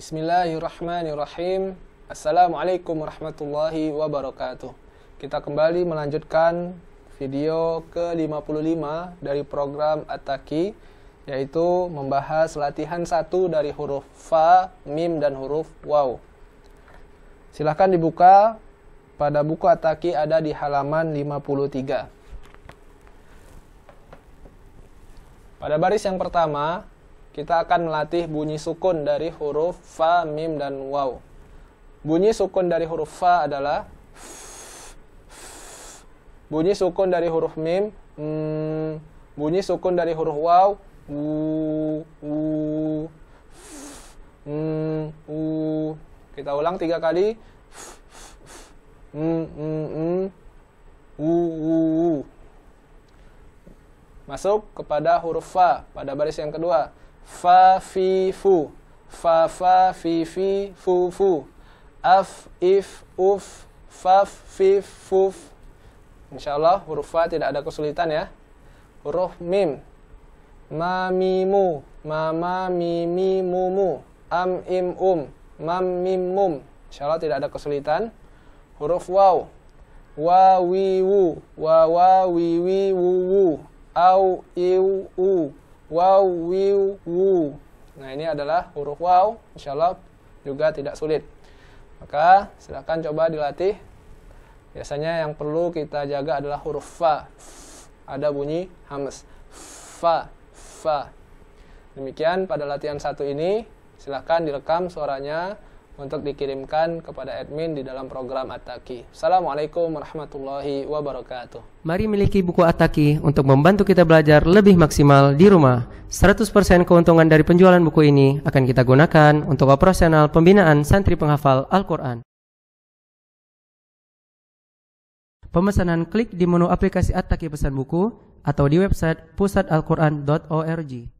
Bismillahirrahmanirrahim. Assalamualaikum warahmatullahi wabarakatuh. Kita kembali melanjutkan video ke-55 dari program Ataki yaitu membahas latihan satu dari huruf fa, mim dan huruf waw. Silahkan dibuka pada buku Ataki ada di halaman 53. Pada baris yang pertama, kita akan melatih bunyi sukun dari huruf fa, mim, dan waw. Bunyi sukun dari huruf fa adalah Bunyi sukun dari huruf mim, mm. Bunyi sukun dari huruf waw, u, u, mm, Kita ulang tiga kali. Mm, mm, mm, Masuk kepada huruf fa pada baris yang kedua fa fi fu fa fa fi fi fu fu af if uf fa fi fu insyaallah huruf fa tidak ada kesulitan ya huruf mim ma mimu ma ma mi mi mu mu am im um mam mim mum insyaallah tidak ada kesulitan huruf waw wa wi wu wa wa wi wi wu wu au iu u waw, wiw, wu. Nah, ini adalah huruf waw. Insya Allah juga tidak sulit. Maka silakan coba dilatih. Biasanya yang perlu kita jaga adalah huruf fa. Ada bunyi hamas. Fa, fa. Demikian pada latihan satu ini, silakan direkam suaranya untuk dikirimkan kepada admin di dalam program Ataki. Assalamualaikum warahmatullahi wabarakatuh. Mari miliki buku Ataki untuk membantu kita belajar lebih maksimal di rumah. 100% keuntungan dari penjualan buku ini akan kita gunakan untuk operasional pembinaan santri penghafal Al-Quran. Pemesanan klik di menu aplikasi Ataki Pesan Buku atau di website pusatalquran.org.